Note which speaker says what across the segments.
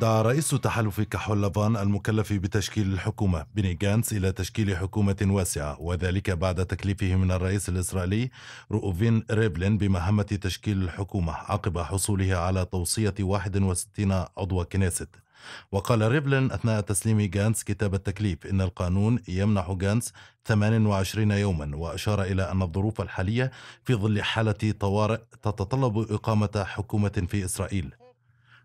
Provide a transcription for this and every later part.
Speaker 1: دعا رئيس تحالف كحول-لبان المكلف بتشكيل الحكومة بني جانس إلى تشكيل حكومة واسعة وذلك بعد تكليفه من الرئيس الإسرائيلي رؤوفين ريبلين بمهمة تشكيل الحكومة عقب حصوله على توصية 61 عضو كنيست وقال ريبلين أثناء تسليم جانس كتاب التكليف إن القانون يمنح جانس 28 يوما وأشار إلى أن الظروف الحالية في ظل حالة طوارئ تتطلب إقامة حكومة في إسرائيل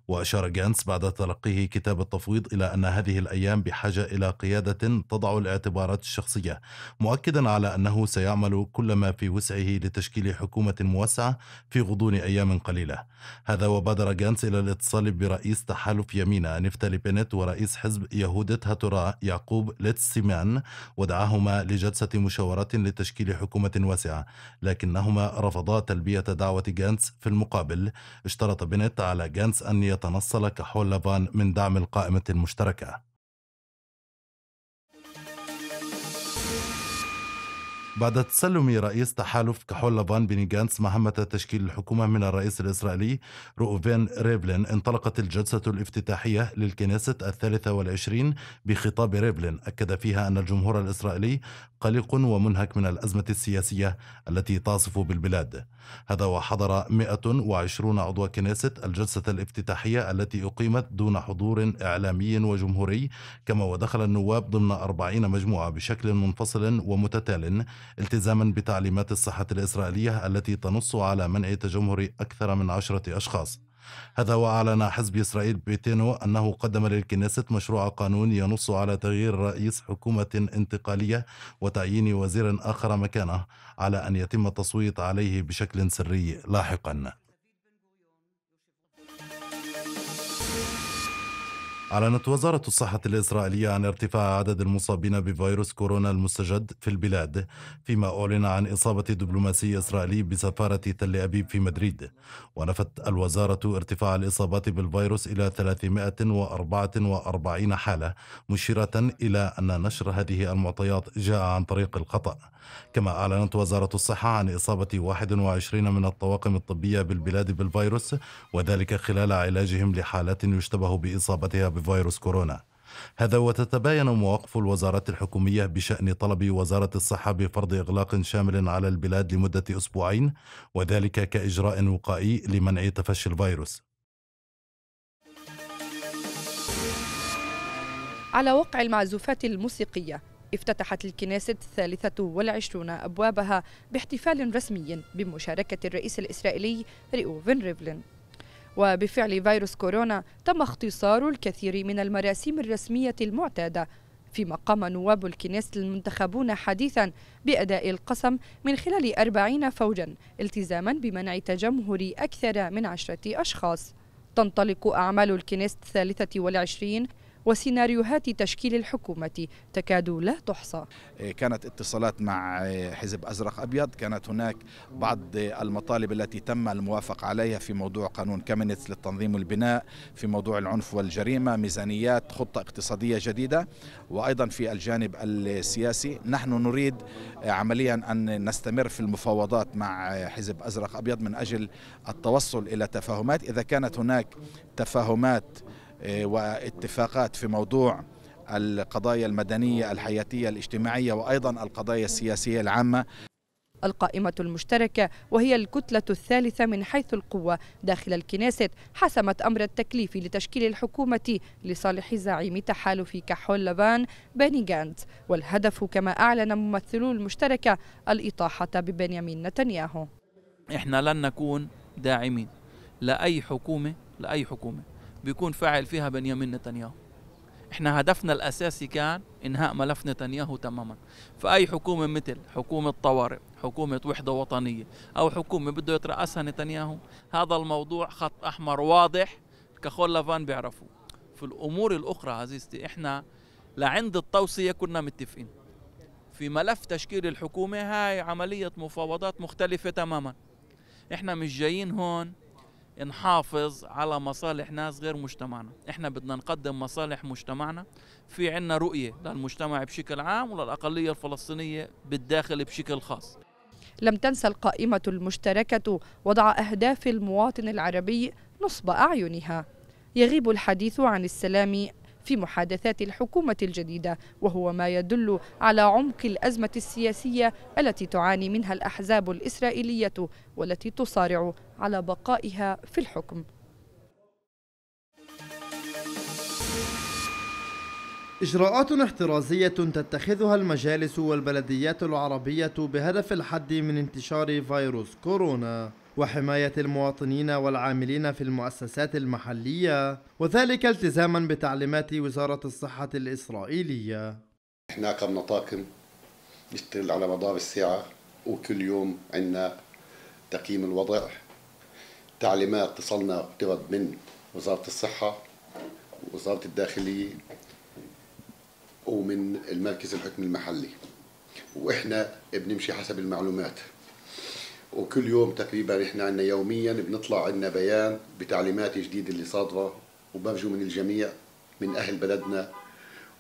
Speaker 1: وأشار جانس بعد تلقيه كتاب التفويض إلى أن هذه الأيام بحاجة إلى قيادة تضع الاعتبارات الشخصية مؤكدا على أنه سيعمل كل ما في وسعه لتشكيل حكومة موسعة في غضون أيام قليلة هذا وبادر جانس إلى الاتصال برئيس تحالف يمينة نفتالي بنت ورئيس حزب يهودة هاتورا يعقوب ليتسيمان ودعاهما لجلسة مشاورات لتشكيل حكومة واسعة لكنهما رفضا تلبية دعوة جانس في المقابل اشترط بنت على جانس أن يتنصل كحول لافان من دعم القائمة المشتركة بعد تسلم رئيس تحالف كحول لافان بني جانس مهمة تشكيل الحكومة من الرئيس الإسرائيلي رؤوفين ريبلين انطلقت الجلسة الافتتاحية للكنيسة الثالثة والعشرين بخطاب ريبلين أكد فيها أن الجمهور الإسرائيلي قلق ومنهك من الأزمة السياسية التي تعصف بالبلاد هذا وحضر 120 عضو كنيسة الجلسة الافتتاحية التي أقيمت دون حضور إعلامي وجمهوري كما ودخل النواب ضمن 40 مجموعة بشكل منفصل ومتتال التزاما بتعليمات الصحة الإسرائيلية التي تنص على منع تجمهر أكثر من عشرة أشخاص هذا وأعلن حزب إسرائيل بيتينو أنه قدم للكنيسة مشروع قانون ينص على تغيير رئيس حكومة انتقالية وتعيين وزير آخر مكانه على أن يتم التصويت عليه بشكل سري لاحقاً أعلنت وزارة الصحة الإسرائيلية عن ارتفاع عدد المصابين بفيروس كورونا المستجد في البلاد فيما أعلن عن إصابة دبلوماسي إسرائيلي بسفارة تل أبيب في مدريد ونفت الوزارة ارتفاع الإصابات بالفيروس إلى 344 حالة مشيرة إلى أن نشر هذه المعطيات جاء عن طريق الخطأ كما أعلنت وزارة الصحة عن إصابة 21 من الطواقم الطبية بالبلاد بالفيروس وذلك خلال علاجهم لحالات يشتبه بإصابتها بفيروس فيروس كورونا هذا وتتباين مواقف الوزارات الحكومية بشأن طلب وزارة الصحة بفرض إغلاق شامل على البلاد لمدة أسبوعين وذلك كإجراء وقائي لمنع تفشي الفيروس
Speaker 2: على وقع المعزوفات الموسيقية افتتحت الكنيسة الثالثة والعشرون أبوابها باحتفال رسمي بمشاركة الرئيس الإسرائيلي ريوفن ريفلين وبفعل فيروس كورونا تم اختصار الكثير من المراسيم الرسمية المعتادة فيما قام نواب الكنيسة المنتخبون حديثا بأداء القسم من خلال أربعين فوجا التزاما بمنع تجمهر أكثر من عشرة أشخاص تنطلق أعمال الكنيسة الثالثة والعشرين وسيناريوهات تشكيل الحكومة تكاد لا تحصى
Speaker 1: إيه، كانت اتصالات مع إيه، حزب أزرق أبيض كانت هناك بعض المطالب التي تم الموافق عليها في موضوع قانون كامينتس للتنظيم والبناء في موضوع العنف والجريمة ميزانيات خطة اقتصادية جديدة وأيضا في الجانب السياسي نحن نريد إيه، عمليا أن نستمر في المفاوضات مع حزب أزرق أبيض من أجل التوصل إلى تفاهمات إذا كانت هناك تفاهمات آه، واتفاقات في موضوع
Speaker 2: القضايا المدنية الحياتية الاجتماعية وأيضا القضايا السياسية العامة القائمة المشتركة وهي الكتلة الثالثة من حيث القوة داخل الكنيست حسمت أمر التكليف لتشكيل الحكومة لصالح زعيم تحالف كحول لبان بني جانت والهدف كما أعلن ممثلو المشتركة الإطاحة ببنيامين نتنياهو
Speaker 3: إحنا لن نكون داعمين لأي حكومة لأي حكومة بيكون فاعل فيها بنيامين نتنياهو احنا هدفنا الاساسي كان انهاء ملف نتنياهو تماما فاي حكومه مثل حكومه طوارئ حكومه وحده وطنيه او حكومه بده يترأسها نتنياهو هذا الموضوع خط احمر واضح كخول لافان بيعرفوه في الامور الاخرى عزيزتي احنا لعند التوصيه كنا متفقين في ملف تشكيل الحكومه هاي عمليه مفاوضات مختلفه تماما احنا مش جايين هون نحافظ على مصالح ناس غير مجتمعنا احنا بدنا نقدم مصالح مجتمعنا في عنا رؤية للمجتمع بشكل عام وللأقلية الفلسطينية بالداخل بشكل خاص
Speaker 2: لم تنسى القائمة المشتركة وضع أهداف المواطن العربي نصب أعينها يغيب الحديث عن السلام في محادثات الحكومة الجديدة وهو ما يدل على عمق الأزمة السياسية التي تعاني منها الأحزاب الإسرائيلية والتي تصارع على بقائها في الحكم
Speaker 4: إجراءات احترازية تتخذها المجالس والبلديات العربية بهدف الحد من انتشار فيروس كورونا وحماية المواطنين والعاملين في المؤسسات المحلية وذلك التزاما بتعليمات وزارة الصحة الإسرائيلية
Speaker 5: احنا أقمنا طاقم يشتغل على مدار الساعة وكل يوم عندنا تقييم الوضع تعليمات تصلنا بترد من وزارة الصحة وزارة الداخلية ومن المركز الحكم المحلي واحنا بنمشي حسب المعلومات وكل يوم تقريبا احنا عندنا يوميا بنطلع عندنا بيان بتعليمات جديده اللي صادره وبرجو من الجميع من اهل بلدنا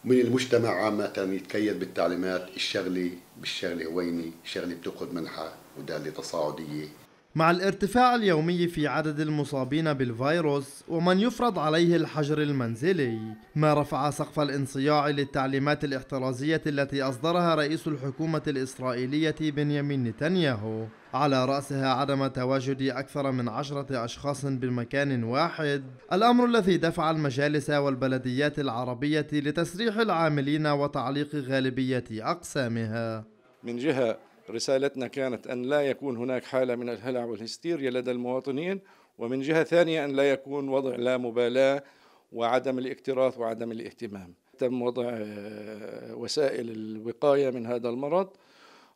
Speaker 5: ومن المجتمع عامة يتكيد بالتعليمات الشغلة بالشغلة هوينة شغلة بتأخذ منحة ودالة تصاعدية
Speaker 4: مع الارتفاع اليومي في عدد المصابين بالفيروس ومن يفرض عليه الحجر المنزلي ما رفع سقف الانصياع للتعليمات الاحترازية التي أصدرها رئيس الحكومة الإسرائيلية بنيامين نتنياهو على رأسها عدم تواجد أكثر من عشرة أشخاص بمكان واحد الأمر الذي دفع المجالس والبلديات العربية لتسريح العاملين وتعليق غالبية أقسامها من جهة رسالتنا
Speaker 1: كانت أن لا يكون هناك حالة من الهلع والهستيريا لدى المواطنين ومن جهة ثانية أن لا يكون وضع لا مبالاة وعدم الاكتراث وعدم الاهتمام تم وضع آه، وسائل الوقاية من هذا المرض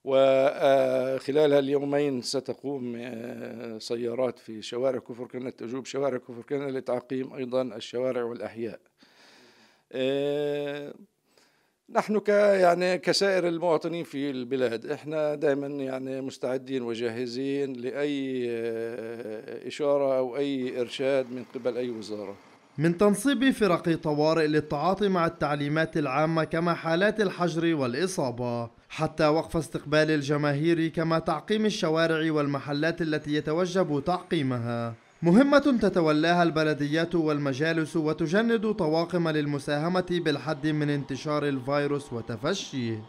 Speaker 1: وخلال آه، اليومين ستقوم آه، سيارات في شوارع كفر كنة تجوب شوارع كفر كنة لتعقيم أيضا الشوارع والأحياء نحن ك يعني كسائر المواطنين في البلاد احنا دائما يعني مستعدين وجاهزين لاي آه، اشاره او اي ارشاد من قبل اي وزاره
Speaker 4: من تنصيب فرق طوارئ للتعاطي مع التعليمات العامة كما حالات الحجر والإصابة حتى وقف استقبال الجماهير كما تعقيم الشوارع والمحلات التي يتوجب تعقيمها مهمة تتولاها البلديات والمجالس وتجند طواقم للمساهمة بالحد من انتشار الفيروس وتفشيه.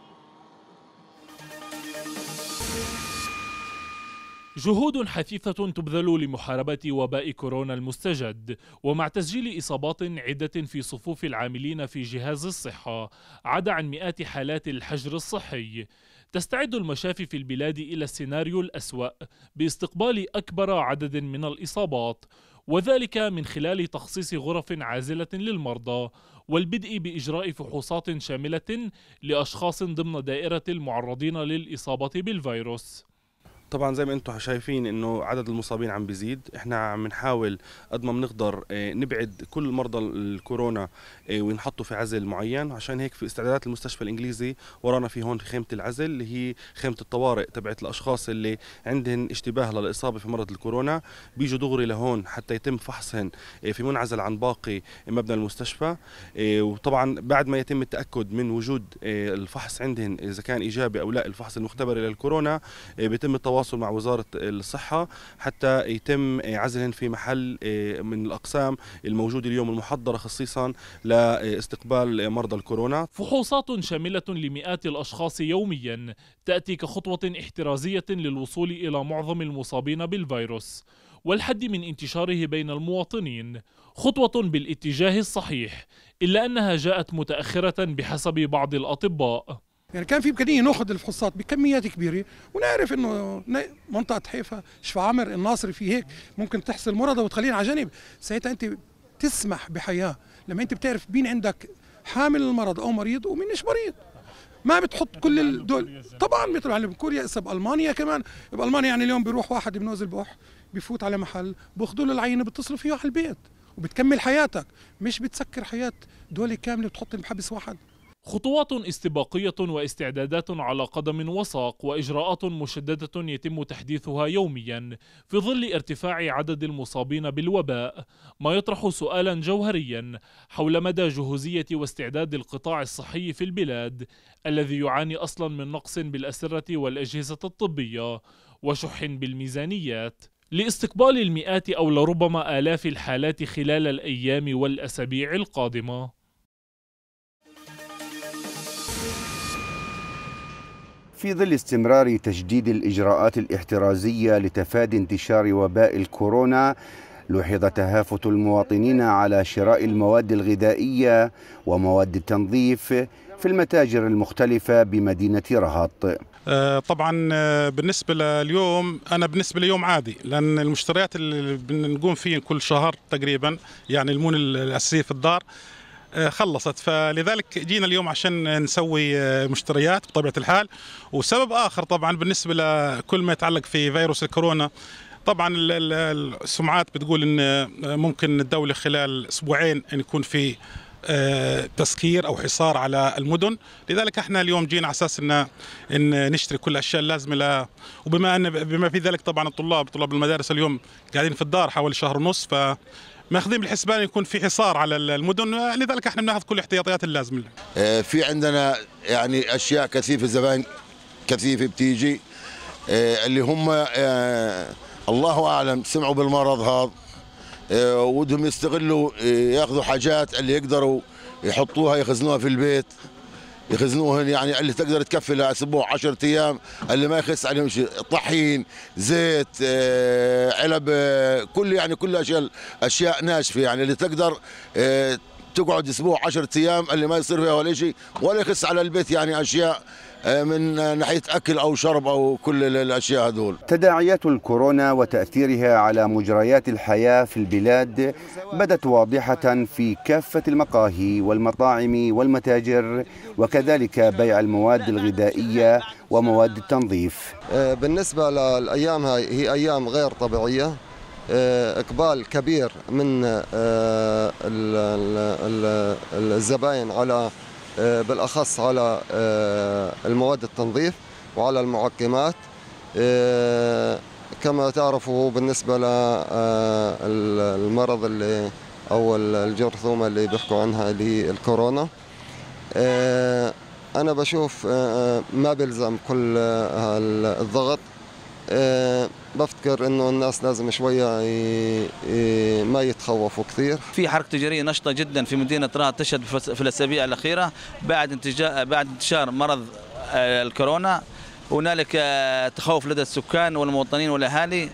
Speaker 3: جهود حثيثة تبذل لمحاربة وباء كورونا المستجد ومع تسجيل إصابات عدة في صفوف العاملين في جهاز الصحة عدا عن مئات حالات الحجر الصحي تستعد المشافي في البلاد إلى السيناريو الأسوأ باستقبال أكبر عدد من الإصابات وذلك من خلال تخصيص غرف عازلة للمرضى والبدء بإجراء فحوصات شاملة لأشخاص ضمن دائرة المعرضين للإصابة بالفيروس
Speaker 1: طبعا زي ما انتم شايفين انه عدد المصابين عم بيزيد احنا عم نحاول قد ما بنقدر آه، نبعد كل مرضى الكورونا آه، وينحطوا في عزل معين عشان هيك في استعدادات المستشفى الانجليزي ورانا في هون خيمه العزل اللي هي خيمه الطوارئ تبعت الاشخاص اللي عندهم اشتباه للاصابه في مرض الكورونا بيجوا دغري لهون حتى يتم فحصهم آه، في منعزل عن باقي مبنى المستشفى وطبعا بعد ما يتم التاكد من وجود الفحص عندهم اذا كان ايجابي او لا الفحص المختبري للكورونا بيتم التواصل التواصل مع وزاره الصحه حتى يتم عزلهم في محل آه، من الاقسام الموجوده اليوم المحضره خصيصا لاستقبال مرضى الكورونا.
Speaker 3: فحوصات شامله لمئات الاشخاص يوميا تاتي كخطوه احترازيه للوصول الى معظم المصابين بالفيروس. والحد من انتشاره بين المواطنين خطوة بالاتجاه الصحيح إلا أنها جاءت متأخرة بحسب بعض الأطباء
Speaker 1: يعني كان في امكانيه ناخذ الفحوصات بكميات كبيره ونعرف انه منطقه حيفا شفا عمر الناصري في هيك ممكن تحصل مرضى وتخلينا على جنب ساعتها انت تسمح بحياه لما انت بتعرف مين عندك حامل المرض او مريض ومين مش مريض ما بتحط كل الدول طبعا بيطلع على كوريا اسا بالمانيا كمان بالمانيا يعني اليوم بيروح واحد بنوز البح بفوت على محل بياخذوا له العينه بيتصلوا فيه على البيت وبتكمل حياتك مش بتسكر حياه دوله كامله وتحط بحبس واحد
Speaker 3: خطوات استباقية واستعدادات على قدم وساق وإجراءات مشددة يتم تحديثها يوميا في ظل ارتفاع عدد المصابين بالوباء ما يطرح سؤالا جوهريا حول مدى جهوزية واستعداد القطاع الصحي في البلاد الذي يعاني أصلا من نقص بالأسرة والأجهزة الطبية وشح بالميزانيات لاستقبال المئات أو لربما آلاف الحالات خلال الأيام والأسابيع القادمة
Speaker 4: في ظل استمرار تجديد الإجراءات الاحترازية لتفادي انتشار وباء الكورونا لوحظ تهافت المواطنين على شراء المواد الغذائية ومواد التنظيف في المتاجر المختلفة بمدينة رهط
Speaker 1: آه، طبعا آه، بالنسبه لليوم انا بالنسبه ليوم عادي لان المشتريات اللي بنقوم فيه كل شهر تقريبا يعني المون الاساسيه في الدار آه، خلصت فلذلك جينا اليوم عشان نسوي آه، مشتريات بطبيعه الحال وسبب اخر طبعا بالنسبه لكل ما يتعلق في فيروس الكورونا طبعا السمعات بتقول ان آه، ممكن الدوله خلال اسبوعين ان يكون في تسكير او حصار على المدن لذلك احنا اليوم جينا على اساس ان نشتري كل الاشياء اللازمه ل... وبما ان بما في ذلك طبعا الطلاب طلاب المدارس اليوم قاعدين في الدار حوالي شهر ونص ف ماخذين بالحسبان يكون في حصار على المدن لذلك احنا بناخذ كل الاحتياطيات اللازمه آه، في عندنا يعني اشياء كثيفه زباين كثيفه بتيجي آه، اللي هم آه، الله اعلم سمعوا بالمرض هذا ودهم يستغلوا ياخذوا حاجات اللي يقدروا يحطوها يخزنوها في البيت يخزنوهن يعني اللي تقدر تكفي لها اسبوع 10 ايام اللي ما يخس عليهم شيء طحين زيت آه، علب آه، كل يعني كل اشياء اشياء ناشفه يعني اللي تقدر آه، تقعد اسبوع 10 ايام اللي ما يصير فيها ولا شيء
Speaker 4: ولا يخس على البيت يعني اشياء آه، من ناحيه اكل او شرب او كل الاشياء هذول. تداعيات الكورونا وتاثيرها على مجريات الحياه في البلاد بدت واضحه في كافه المقاهي والمطاعم والمتاجر وكذلك بيع المواد الغذائيه ومواد التنظيف. آه، بالنسبه للايام هاي هي ايام غير طبيعيه آه، اقبال كبير
Speaker 5: من الزباين على آه، بالاخص على آه، المواد التنظيف وعلى المعقمات آه، كما تعرفوا بالنسبه للمرض اللي او الجرثومه اللي بيحكوا عنها اللي الكورونا انا بشوف ما بلزم كل الضغط إيه، بفتكر انه الناس لازم شويه ما يتخوفوا كثير في حركه تجاريه نشطه جدا في مدينه رات تشهد في الاسابيع الاخيره بعد بعد انتشار مرض آه، الكورونا هنالك آه، تخوف لدى السكان والمواطنين والاهالي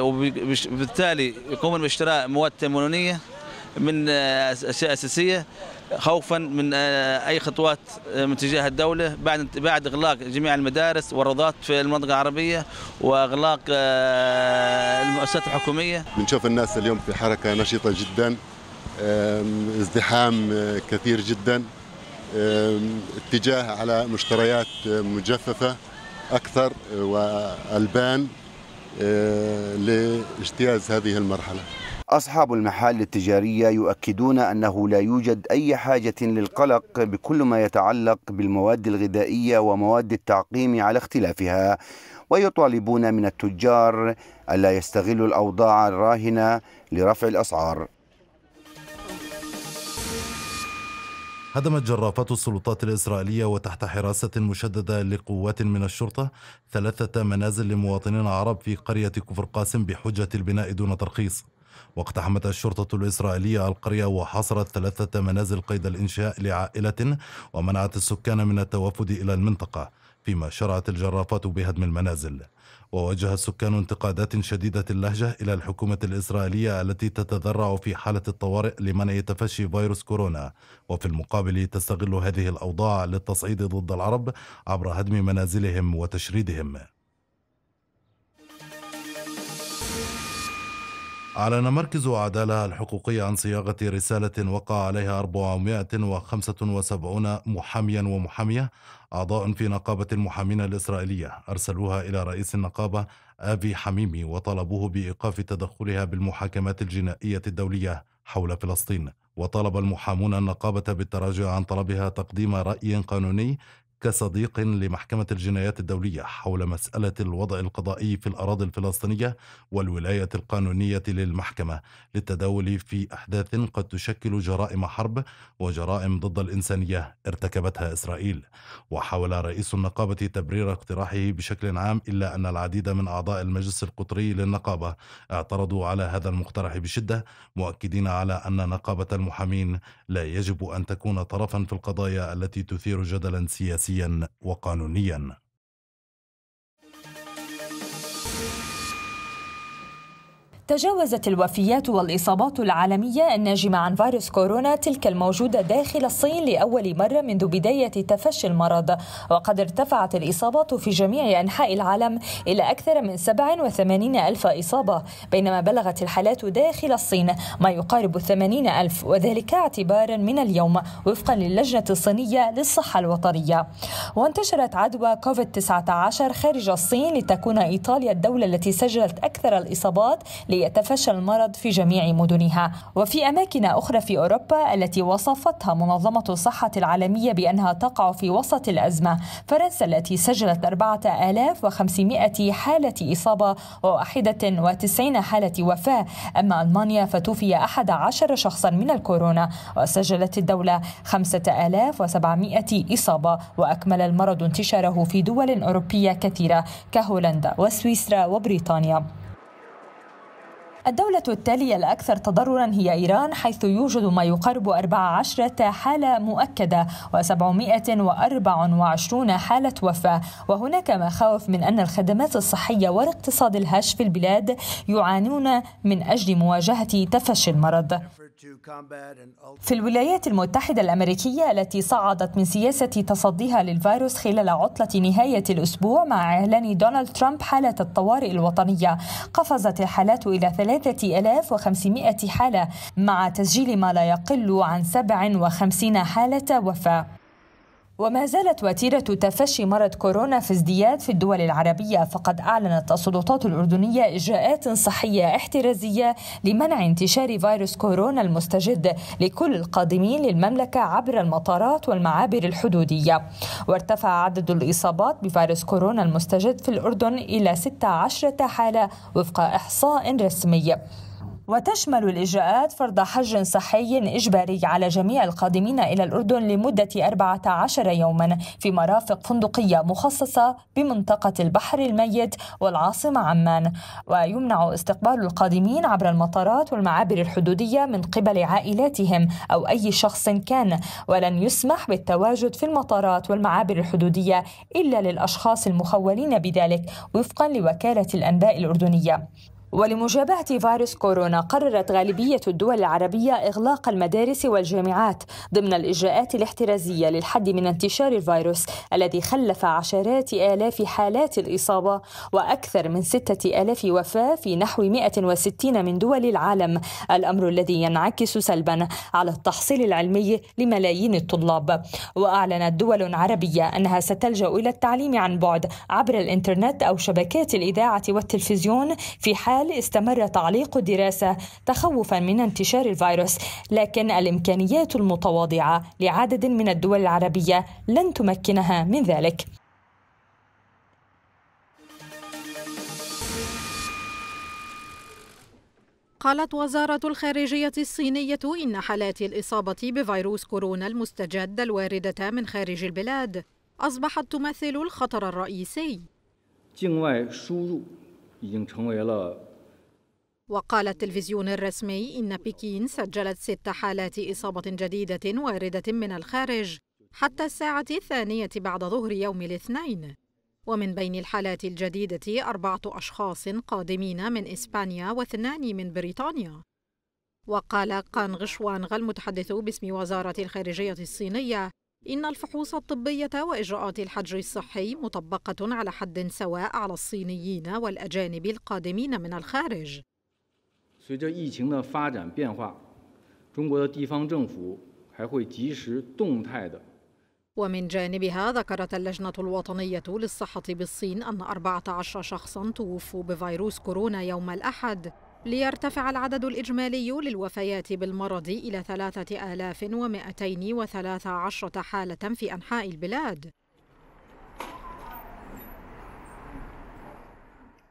Speaker 5: وبالتالي يقومون باشتراء مواد تموينيه من آه، اشياء اساسيه خوفا من آه، اي خطوات آه، من تجاه الدوله بعد بعد اغلاق جميع المدارس والروضات في المنطقه العربيه واغلاق المؤسسات الحكوميه.
Speaker 1: بنشوف الناس اليوم في حركه نشيطه جدا ازدحام كثير جدا اتجاه على مشتريات مجففه اكثر
Speaker 4: والبان لاجتياز هذه المرحله. أصحاب المحال التجارية يؤكدون أنه لا يوجد أي حاجة للقلق بكل ما يتعلق بالمواد الغذائية ومواد التعقيم على اختلافها ويطالبون من التجار ألا يستغلوا الأوضاع الراهنة لرفع الأسعار
Speaker 1: هدمت جرافات السلطات الإسرائيلية وتحت حراسة مشددة لقوات من الشرطة ثلاثة منازل لمواطنين عرب في قرية كفر قاسم بحجة البناء دون ترخيص واقتحمت الشرطة الإسرائيلية القرية وحاصرت ثلاثة منازل قيد الإنشاء لعائلة ومنعت السكان من التوافد إلى المنطقة فيما شرعت الجرافات بهدم المنازل ووجه السكان انتقادات شديدة اللهجة إلى الحكومة الإسرائيلية التي تتذرع في حالة الطوارئ لمنع تفشي فيروس كورونا وفي المقابل تستغل هذه الأوضاع للتصعيد ضد العرب عبر هدم منازلهم وتشريدهم أعلن مركز عدالة الحقوقية عن صياغة رسالة وقع عليها 475 محاميا ومحامية أعضاء في نقابة المحامين الإسرائيلية أرسلوها إلى رئيس النقابة آفي حميمي وطلبوه بإيقاف تدخلها بالمحاكمات الجنائية الدولية حول فلسطين وطلب المحامون النقابة بالتراجع عن طلبها تقديم رأي قانوني كصديق لمحكمة الجنايات الدولية حول مسألة الوضع القضائي في الأراضي الفلسطينية والولاية القانونية للمحكمة للتداول في أحداث قد تشكل جرائم حرب وجرائم ضد الإنسانية ارتكبتها إسرائيل وحاول رئيس النقابة تبرير اقتراحه بشكل عام إلا أن العديد من أعضاء المجلس القطري للنقابة اعترضوا على هذا المقترح بشدة مؤكدين على أن نقابة المحامين لا يجب أن تكون طرفا في القضايا التي تثير جدلا سياسيا سياسيا وقانونيا
Speaker 6: تجاوزت الوفيات والإصابات العالمية الناجمة عن فيروس كورونا تلك الموجودة داخل الصين لأول مرة منذ بداية تفشي المرض وقد ارتفعت الإصابات في جميع أنحاء العالم إلى أكثر من 87 ألف إصابة بينما بلغت الحالات داخل الصين ما يقارب 80 ألف وذلك اعتبارا من اليوم وفقا للجنة الصينية للصحة الوطنية وانتشرت عدوى كوفيد-19 خارج الصين لتكون إيطاليا الدولة التي سجلت أكثر الإصابات ليتفشى المرض في جميع مدنها وفي أماكن أخرى في أوروبا التي وصفتها منظمة الصحة العالمية بأنها تقع في وسط الأزمة فرنسا التي سجلت 4500 حالة إصابة و91 حالة وفاة أما ألمانيا فتوفي 11 شخصا من الكورونا وسجلت الدولة 5700 إصابة وأكمل المرض انتشاره في دول أوروبية كثيرة كهولندا وسويسرا وبريطانيا الدولة التالية الأكثر تضررا هي إيران حيث يوجد ما يقارب 14 حالة مؤكدة و724 حالة وفاة وهناك مخاوف من أن الخدمات الصحية والاقتصاد الهش في البلاد يعانون من أجل مواجهة تفشي المرض في الولايات المتحدة الأمريكية التي صعدت من سياسة تصديها للفيروس خلال عطلة نهاية الأسبوع مع إعلان دونالد ترامب حالة الطوارئ الوطنية قفزت الحالات إلى 3500 حالة مع تسجيل ما لا يقل عن 57 حالة وفاة وما زالت وتيرة تفشي مرض كورونا في ازدياد في الدول العربية فقد أعلنت السلطات الأردنية إجراءات صحية احترازية لمنع انتشار فيروس كورونا المستجد لكل القادمين للمملكة عبر المطارات والمعابر الحدودية وارتفع عدد الإصابات بفيروس كورونا المستجد في الأردن إلى 16 حالة وفق إحصاء رسمي وتشمل الإجراءات فرض حج صحي إجباري على جميع القادمين إلى الأردن لمدة 14 يوما في مرافق فندقية مخصصة بمنطقة البحر الميت والعاصمة عمان ويمنع استقبال القادمين عبر المطارات والمعابر الحدودية من قبل عائلاتهم أو أي شخص كان ولن يسمح بالتواجد في المطارات والمعابر الحدودية إلا للأشخاص المخولين بذلك وفقا لوكالة الأنباء الأردنية ولمجابهة فيروس كورونا قررت غالبية الدول العربية إغلاق المدارس والجامعات ضمن الإجراءات الاحترازية للحد من انتشار الفيروس الذي خلف عشرات آلاف حالات الإصابة وأكثر من ستة آلاف وفاة في نحو 160 من دول العالم الأمر الذي ينعكس سلبا على التحصيل العلمي لملايين الطلاب وأعلنت دول عربية أنها ستلجأ إلى التعليم عن بعد عبر الإنترنت أو شبكات الإذاعة والتلفزيون في حال الحال استمر تعليق الدراسة تخوفا من انتشار الفيروس لكن الإمكانيات المتواضعة لعدد من الدول العربية لن تمكنها من ذلك
Speaker 7: قالت وزارة الخارجية الصينية إن حالات الإصابة بفيروس كورونا المستجد الواردة من خارج البلاد أصبحت تمثل الخطر الرئيسي وقال التلفزيون الرسمي إن بكين سجلت ست حالات إصابة جديدة واردة من الخارج حتى الساعة الثانية بعد ظهر يوم الاثنين ومن بين الحالات الجديدة أربعة أشخاص قادمين من إسبانيا واثنان من بريطانيا وقال قان غشوانغ المتحدث باسم وزارة الخارجية الصينية إن الفحوص الطبية وإجراءات الحجر الصحي مطبقة على حد سواء على الصينيين والأجانب القادمين من الخارج
Speaker 5: 随着疫情
Speaker 3: 的发展变化，中国的地方政府还会及时动态的。
Speaker 7: ومن ومن جانبها ذكرت اللجنة الوطنية للصحة بالصين أن 14 شخصا توفوا بفيروس كورونا يوم الأحد ليرتفع العدد الإجمالي للوفيات بالمرض إلى 3213 حالة في أنحاء البلاد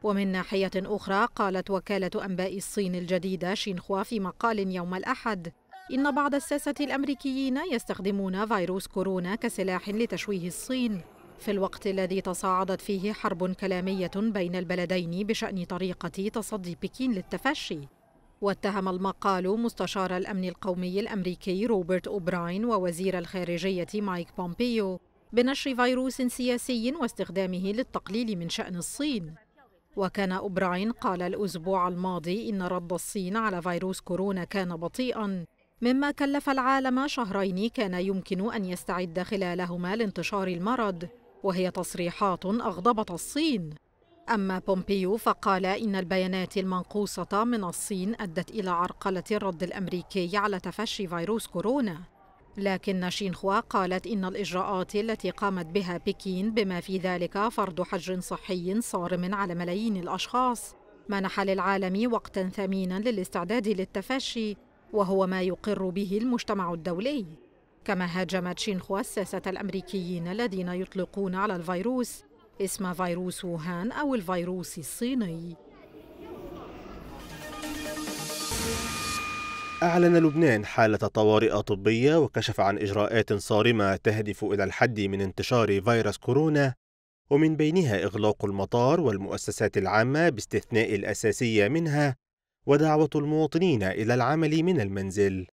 Speaker 7: ومن ناحية أخرى قالت وكالة أنباء الصين الجديدة شينخوا في مقال يوم الأحد إن بعض الساسة الأمريكيين يستخدمون فيروس كورونا كسلاح لتشويه الصين في الوقت الذي تصاعدت فيه حرب كلامية بين البلدين بشأن طريقة تصدي بكين للتفشي واتهم المقال مستشار الأمن القومي الأمريكي روبرت أوبراين ووزير الخارجية مايك بومبيو بنشر فيروس سياسي واستخدامه للتقليل من شأن الصين وكان أبراين قال الأسبوع الماضي إن رد الصين على فيروس كورونا كان بطيئاً مما كلف العالم شهرين كان يمكن أن يستعد خلالهما لانتشار المرض وهي تصريحات أغضبت الصين أما بومبيو فقال إن البيانات المنقوصة من الصين أدت إلى عرقلة الرد الأمريكي على تفشي فيروس كورونا لكن شينخوا قالت إن الإجراءات التي قامت بها بكين بما في ذلك فرض حجر صحي صارم على ملايين الأشخاص منح للعالم وقتا ثمينا للاستعداد للتفشي وهو ما يقر به المجتمع الدولي كما هاجمت شينخوا الساسة الأمريكيين الذين يطلقون على الفيروس اسم فيروس ووهان أو الفيروس الصيني
Speaker 5: أعلن لبنان حالة طوارئ طبية وكشف عن إجراءات صارمة تهدف إلى الحد من انتشار فيروس كورونا ومن بينها إغلاق المطار والمؤسسات العامة باستثناء الأساسية منها ودعوة المواطنين إلى العمل من المنزل.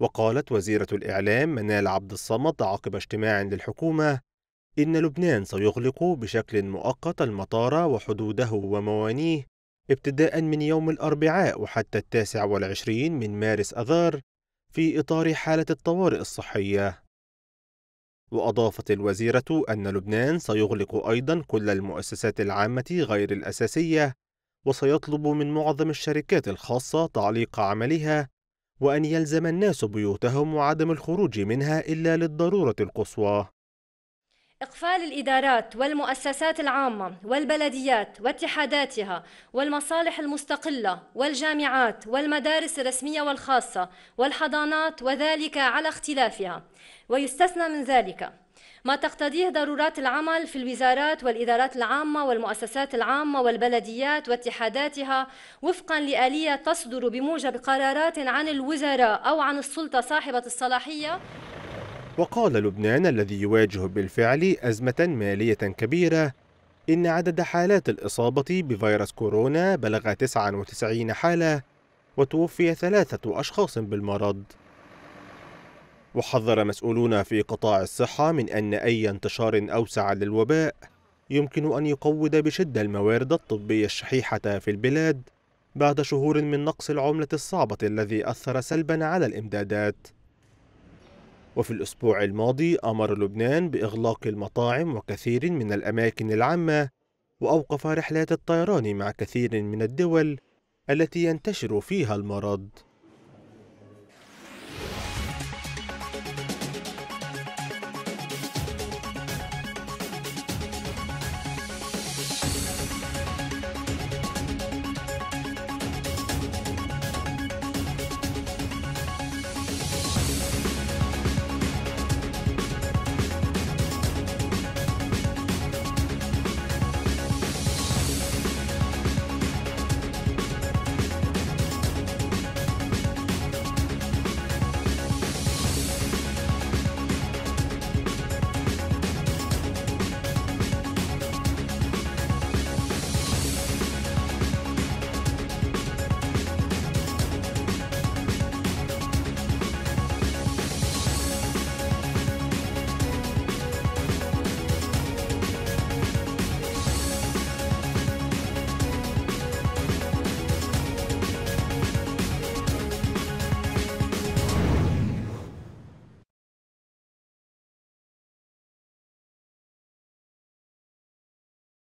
Speaker 5: وقالت وزيرة الإعلام منال عبد الصمد عقب اجتماع للحكومة إن لبنان سيغلق بشكل مؤقت المطار وحدوده وموانيه ابتداء من يوم الأربعاء وحتى التاسع والعشرين من مارس أذار في إطار حالة الطوارئ الصحية وأضافت الوزيرة أن لبنان سيغلق أيضا كل المؤسسات العامة غير الأساسية وسيطلب من معظم الشركات الخاصة تعليق عملها وأن يلزم الناس بيوتهم وعدم الخروج منها إلا للضرورة القصوى
Speaker 6: إقفال الإدارات والمؤسسات العامة والبلديات واتحاداتها والمصالح المستقلة والجامعات والمدارس الرسمية والخاصة والحضانات وذلك على اختلافها ويستثنى من ذلك ما تقتضيه ضرورات العمل في الوزارات والإدارات العامة والمؤسسات العامة والبلديات واتحاداتها وفقا لآلية تصدر بموجب قرارات عن الوزراء أو عن السلطة صاحبة الصلاحية
Speaker 5: وقال لبنان الذي يواجه بالفعل أزمة مالية كبيرة إن عدد حالات الإصابة بفيروس كورونا بلغ 99 حالة وتوفي ثلاثة أشخاص بالمرض وحذر مسؤولون في قطاع الصحة من أن أي انتشار أوسع للوباء يمكن أن يقود بشدة الموارد الطبية الشحيحة في البلاد بعد شهور من نقص العملة الصعبة الذي أثر سلبا على الإمدادات وفي الأسبوع الماضي أمر لبنان بإغلاق المطاعم وكثير من الأماكن العامة وأوقف رحلات الطيران مع كثير من الدول التي ينتشر فيها المرض